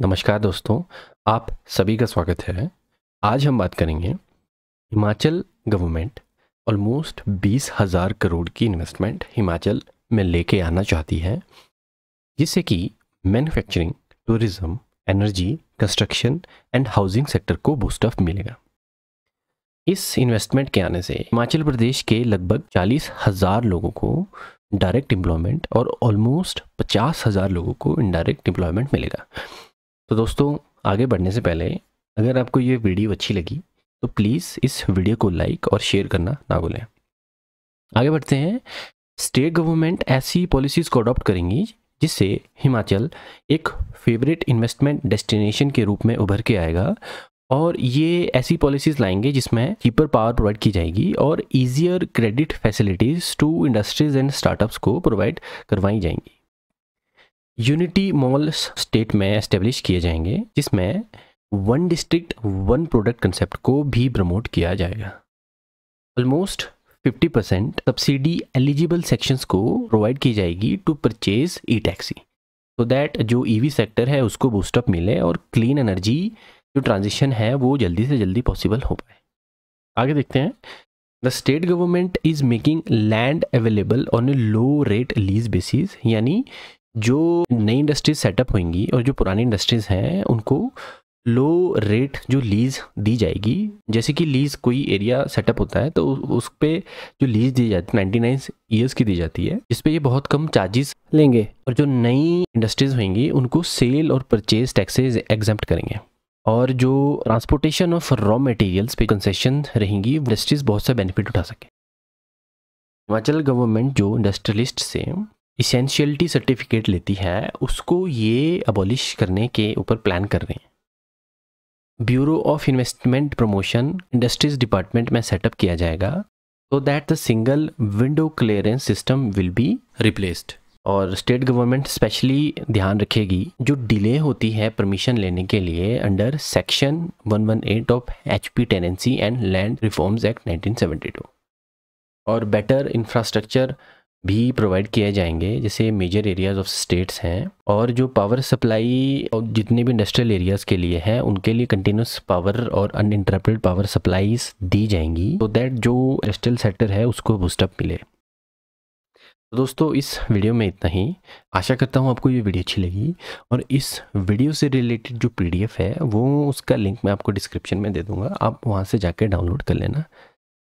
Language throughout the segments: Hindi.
नमस्कार दोस्तों आप सभी का स्वागत है आज हम बात करेंगे हिमाचल गवर्नमेंट ऑलमोस्ट बीस हज़ार करोड़ की इन्वेस्टमेंट हिमाचल में लेके आना चाहती है जिससे कि manufacturing tourism energy construction and housing sector को बूस्ट मिलेगा इस इन्वेस्टमेंट के आने से हिमाचल प्रदेश के लगभग चालीस हज़ार लोगों को डायरेक्ट एम्प्लॉयमेंट और ऑलमोस्ट पचास हज़ार लोगों को इनडायरेक्ट एम्प्लॉयमेंट मिलेगा तो दोस्तों आगे बढ़ने से पहले अगर आपको ये वीडियो अच्छी लगी तो प्लीज़ इस वीडियो को लाइक और शेयर करना ना भूलें आगे बढ़ते हैं स्टेट गवर्नमेंट ऐसी पॉलिसीज़ को अडॉप्ट करेंगी जिससे हिमाचल एक फेवरेट इन्वेस्टमेंट डेस्टिनेशन के रूप में उभर के आएगा और ये ऐसी पॉलिसीज़ लाएंगे जिसमें चीपर पावर प्रोवाइड की जाएगी और easier credit facilities to industries and startups को प्रोवाइड करवाई जाएंगी यूनिटी मॉल स्टेट में एस्टेब्लिश किए जाएंगे जिसमें one district one product concept को भी प्रमोट किया जाएगा almost 50 percent subsidy eligible sections को प्रोवाइड की जाएगी to purchase e taxi so that जो ईवी e सेक्टर है उसको बूस्टअप मिले और क्लीन एनर्जी जो ट्रांजिशन है वो जल्दी से जल्दी पॉसिबल हो पाए आगे देखते हैं the state government is making land available on a low rate lease basis यानी जो नई इंडस्ट्रीज सेटअप होंगी और जो पुरानी इंडस्ट्रीज हैं उनको लो रेट जो लीज़ दी जाएगी जैसे कि लीज़ कोई एरिया सेटअप होता है तो उस पर जो लीज़ दी जाती है नाइन्टी नाइन ईयर्स की दी जाती है जिस पे ये बहुत कम चार्जेस लेंगे और जो नई इंडस्ट्रीज होंगी उनको सेल और परचेज टैक्सेज एग्जाम करेंगे और जो ट्रांसपोर्टेशन ऑफ रॉ मटेरियल्स पे कंसेशन रहेंगी इंडस्ट्रीज बहुत सा बेनिफिट उठा सके हिमाचल गवर्नमेंट जो इंडस्ट्रियलिस्ट से इसेंशियलिटी सर्टिफिकेट लेती है उसको ये अबॉलिश करने के ऊपर प्लान कर रहे हैं bureau of investment promotion industries department में सेटअप किया जाएगा so that the single window clearance system will be replaced और स्टेट गवर्नमेंट स्पेशली ध्यान रखेगी जो डिले होती है परमिशन लेने के लिए under section 118 of HP tenancy and land reforms act 1972 और बेटर इंफ्रास्ट्रक्चर भी प्रोवाइड किए जाएंगे जैसे मेजर एरियाज ऑफ स्टेट्स हैं और जो पावर सप्लाई और जितने भी इंडस्ट्रियल एरियाज के लिए हैं उनके लिए कंटिन्यूस पावर और अनइंटरप्टेड पावर सप्लाईज दी जाएंगी तो दैट जो इंडस्ट्रियल सेक्टर है उसको बूस्टअप मिले तो दोस्तों इस वीडियो में इतना ही आशा करता हूँ आपको ये वीडियो अच्छी लगी और इस वीडियो से रिलेटेड जो पी है वो उसका लिंक मैं आपको डिस्क्रिप्शन में दे दूँगा आप वहाँ से जाकर डाउनलोड कर लेना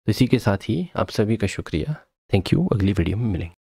तो इसी के साथ ही आप सभी का शुक्रिया थैंक यू अगली वीडियो में मिलेंगे